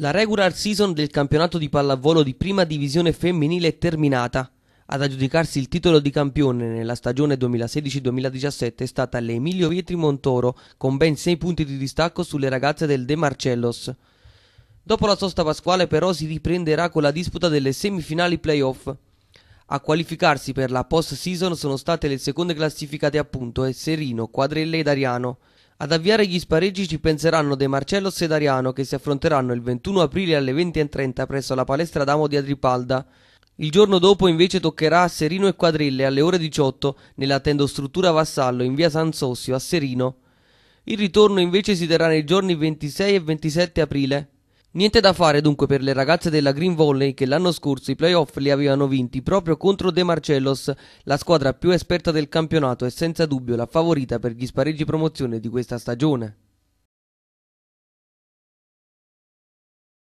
La regular season del campionato di pallavolo di prima divisione femminile è terminata. Ad aggiudicarsi il titolo di campione nella stagione 2016-2017 è stata l'Emilio Vietri Montoro con ben 6 punti di distacco sulle ragazze del De Marcellos. Dopo la sosta pasquale però si riprenderà con la disputa delle semifinali playoff. A qualificarsi per la post season sono state le seconde classificate appunto Serino, Quadrelle ed Ariano. Ad avviare gli spareggi ci penseranno De Marcello e Dariano che si affronteranno il 21 aprile alle 20.30 presso la palestra Damo di Adripalda. Il giorno dopo invece toccherà a Serino e Quadrille alle ore 18 nella tendostruttura Vassallo in via San Sossio a Serino. Il ritorno invece si terrà nei giorni 26 e 27 aprile. Niente da fare dunque per le ragazze della Green Volley che l'anno scorso i playoff li avevano vinti proprio contro De Marcellos, la squadra più esperta del campionato e senza dubbio la favorita per gli spareggi promozione di questa stagione.